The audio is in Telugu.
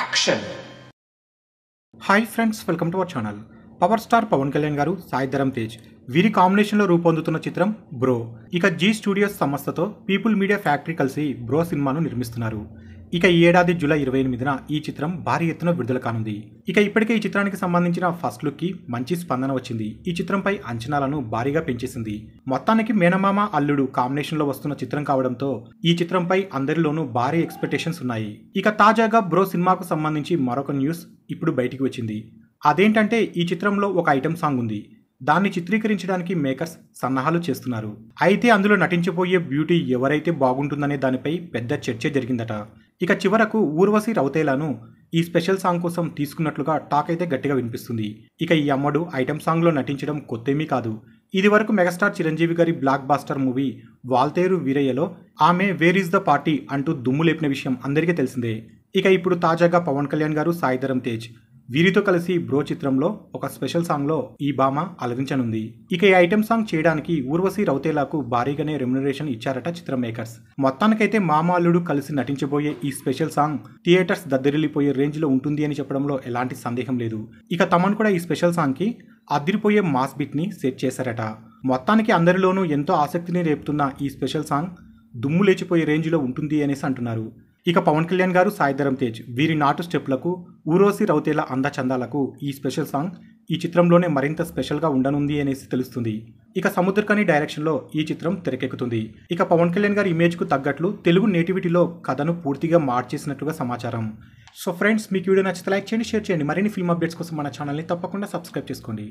action hi friends welcome to our channel power star Pawan Kalyan గారు సాయిధరం తేజ్ వీరి కాంబినేషన్లో రూపొందుతున్న చిత్రం బ్రో ఇక జీ స్టూడియోస్ సంస్థతో పీపుల్ మీడియా ఫ్యాక్టరీ కలిసి బ్రో సినిమాను నిర్మిస్తున్నారు ఇక ఈ ఏడాది జూలై ఇరవై ఎనిమిదిన ఈ చిత్రం భారీ ఎత్తున విడుదల కానుంది ఇక ఇప్పటికే ఈ చిత్రానికి సంబంధించిన ఫస్ట్ లుక్ కి మంచి స్పందన వచ్చింది ఈ చిత్రంపై అంచనాలను భారీగా పెంచేసింది మొత్తానికి మేనమామ అల్లుడు కాంబినేషన్లో వస్తున్న చిత్రం కావడంతో ఈ చిత్రంపై అందరిలోనూ భారీ ఎక్స్పెక్టేషన్స్ ఉన్నాయి ఇక తాజాగా బ్రో సినిమాకు సంబంధించి మరొక న్యూస్ ఇప్పుడు బయటికి వచ్చింది అదేంటంటే ఈ చిత్రంలో ఒక ఐటెం సాంగ్ ఉంది దాన్ని చిత్రీకరించడానికి మేకర్స్ సన్నాహాలు చేస్తున్నారు అయితే అందులో నటించబోయే బ్యూటీ ఎవరైతే బాగుంటుందనే దానిపై పెద్ద చర్చ జరిగిందట ఇక చివరకు ఊర్వశి రౌతేలాను ఈ స్పెషల్ సాంగ్ కోసం తీసుకున్నట్లుగా టాక్ అయితే గట్టిగా వినిపిస్తుంది ఇక ఈ అమ్మడు ఐటెం సాంగ్లో నటించడం కొత్తేమీ కాదు ఇది వరకు మెగాస్టార్ చిరంజీవి గారి బ్లాక్ బాస్టర్ మూవీ వాల్తేరు వీరయ్యలో ఆమె వేర్ ఈజ్ ద పార్టీ అంటూ దుమ్ము లేపిన విషయం అందరికీ తెలిసిందే ఇక ఇప్పుడు తాజాగా పవన్ కళ్యాణ్ గారు సాయిధరం తేజ్ వీరితో కలిసి బ్రో చిత్రంలో ఒక స్పెషల్ సాంగ్లో ఈ భామ అలరించనుంది ఇక ఈ ఐటెం సాంగ్ చేయడానికి ఊర్వశి రౌతేలాకు భారీగానే రెమ్యునరేషన్ ఇచ్చారట చిత్ర మేకర్స్ మొత్తానికైతే మామాలుడు కలిసి నటించబోయే ఈ స్పెషల్ సాంగ్ థియేటర్స్ దద్దరిల్లిపోయే రేంజ్లో ఉంటుంది అని చెప్పడంలో ఎలాంటి సందేహం లేదు ఇక తమన్ కూడా ఈ స్పెషల్ సాంగ్కి అదిరిపోయే మాస్ బిట్ని సెట్ చేశారట మొత్తానికి అందరిలోనూ ఎంతో ఆసక్తిని రేపుతున్న ఈ స్పెషల్ సాంగ్ దుమ్ము లేచిపోయే రేంజ్లో ఉంటుంది అనేసి అంటున్నారు ఇక పవన్ కళ్యాణ్ గారు సాయిధరం తేజ్ వీరి నాటు స్టెప్లకు ఊరోసి రౌతేల అందచందాలకు ఈ స్పెషల్ సాంగ్ ఈ చిత్రంలోనే మరింత స్పెషల్గా ఉండనుంది అనేసి తెలుస్తుంది ఇక సముద్రకని డైరెక్షన్లో ఈ చిత్రం తెరకెక్కుతుంది ఇక పవన్ కళ్యాణ్ గారి ఇమేజ్కు తగ్గట్లు తెలుగు నేటివిటీలో కథను పూర్తిగా మార్చేసినట్లుగా సమాచారం సో ఫ్రెండ్స్ మీకు వీడియో నచ్చితే లైక్ చేయండి షేర్ చేయండి మరిన్ని ఫిల్మ్ అప్డేట్స్ కోసం మన ఛానల్ని తప్పకుండా సబ్స్క్రైబ్ చేసుకోండి